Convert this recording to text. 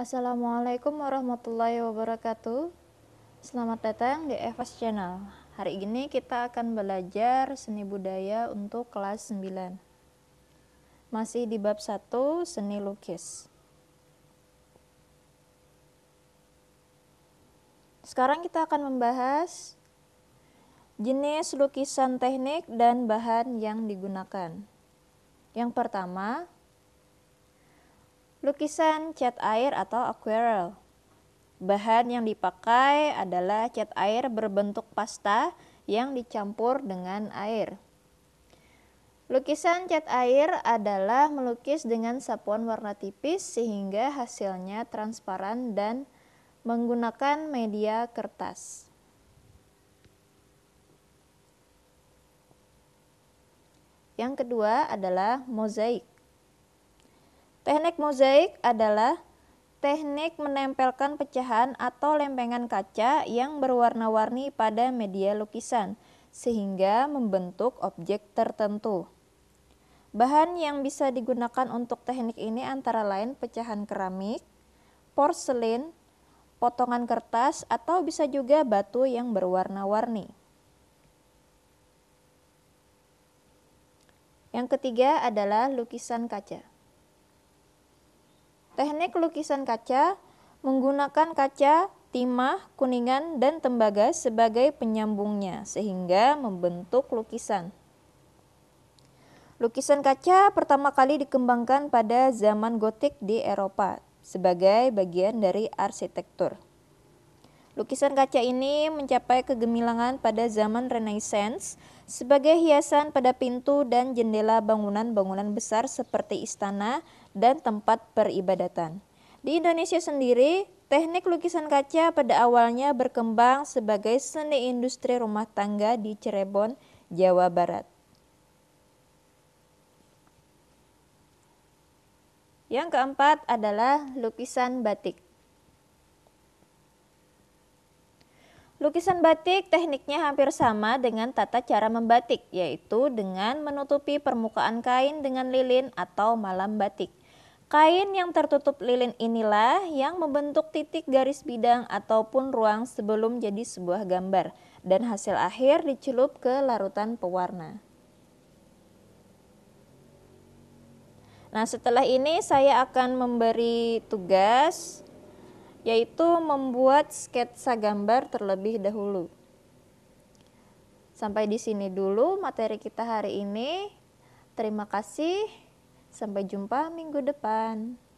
Assalamualaikum warahmatullahi wabarakatuh. Selamat datang di Evas Channel. Hari ini kita akan belajar seni budaya untuk kelas 9. Masih di bab 1 seni lukis. Sekarang kita akan membahas jenis lukisan teknik dan bahan yang digunakan. Yang pertama, Lukisan cat air atau aquarel. Bahan yang dipakai adalah cat air berbentuk pasta yang dicampur dengan air. Lukisan cat air adalah melukis dengan sapuan warna tipis sehingga hasilnya transparan dan menggunakan media kertas. Yang kedua adalah mozaik. Teknik mozaik adalah teknik menempelkan pecahan atau lempengan kaca yang berwarna-warni pada media lukisan sehingga membentuk objek tertentu. Bahan yang bisa digunakan untuk teknik ini antara lain pecahan keramik, porselin, potongan kertas, atau bisa juga batu yang berwarna-warni. Yang ketiga adalah lukisan kaca. Teknik lukisan kaca menggunakan kaca, timah, kuningan, dan tembaga sebagai penyambungnya sehingga membentuk lukisan. Lukisan kaca pertama kali dikembangkan pada zaman gotik di Eropa sebagai bagian dari arsitektur. Lukisan kaca ini mencapai kegemilangan pada zaman Renaissance sebagai hiasan pada pintu dan jendela bangunan-bangunan besar seperti istana, dan tempat peribadatan. Di Indonesia sendiri, teknik lukisan kaca pada awalnya berkembang sebagai seni industri rumah tangga di Cirebon, Jawa Barat. Yang keempat adalah lukisan batik. Lukisan batik tekniknya hampir sama dengan tata cara membatik, yaitu dengan menutupi permukaan kain dengan lilin atau malam batik. Kain yang tertutup lilin inilah yang membentuk titik garis bidang ataupun ruang sebelum jadi sebuah gambar, dan hasil akhir dicelup ke larutan pewarna. Nah, setelah ini saya akan memberi tugas yaitu membuat sketsa gambar terlebih dahulu. Sampai di sini dulu materi kita hari ini. Terima kasih. Sampai jumpa minggu depan.